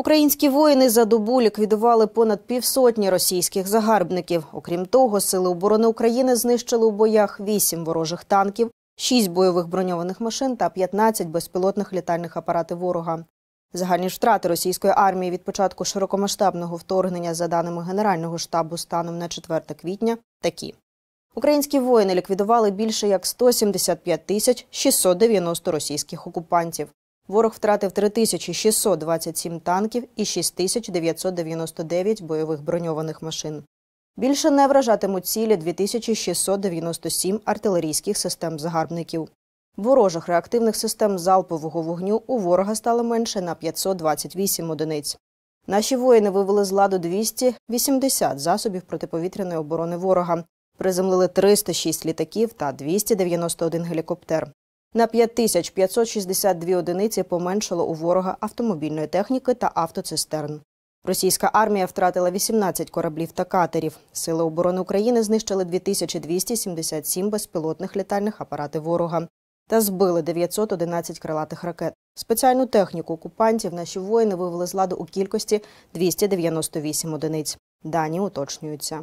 Українські воїни за добу ліквідували понад півсотні російських загарбників. Окрім того, сили оборони України знищили у боях вісім ворожих танків, шість бойових броньованих машин та 15 безпілотних літальних апаратів ворога. Загальні втрати російської армії від початку широкомасштабного вторгнення, за даними Генерального штабу, станом на 4 квітня, такі. Українські воїни ліквідували більше як 175 тисяч 690 російських окупантів. Ворог втратив 3627 танків і 6999 бойових броньованих машин. Більше не вражатимуть цілі 2697 артилерійських систем загарбників. Ворожих реактивних систем залпового вогню у ворога стало менше на 528 одиниць. Наші воїни вивели з ладу 280 засобів протиповітряної оборони ворога, приземлили 306 літаків та 291 гелікоптер. На 5562 одиниці поменшало у ворога автомобільної техніки та автоцистерн. Російська армія втратила 18 кораблів та катерів. Сили оборони України знищили 2277 безпілотних літальних апаратів ворога та збили 911 крилатих ракет. Спеціальну техніку окупантів наші воїни вивели з ладу у кількості 298 одиниць. Дані уточнюються.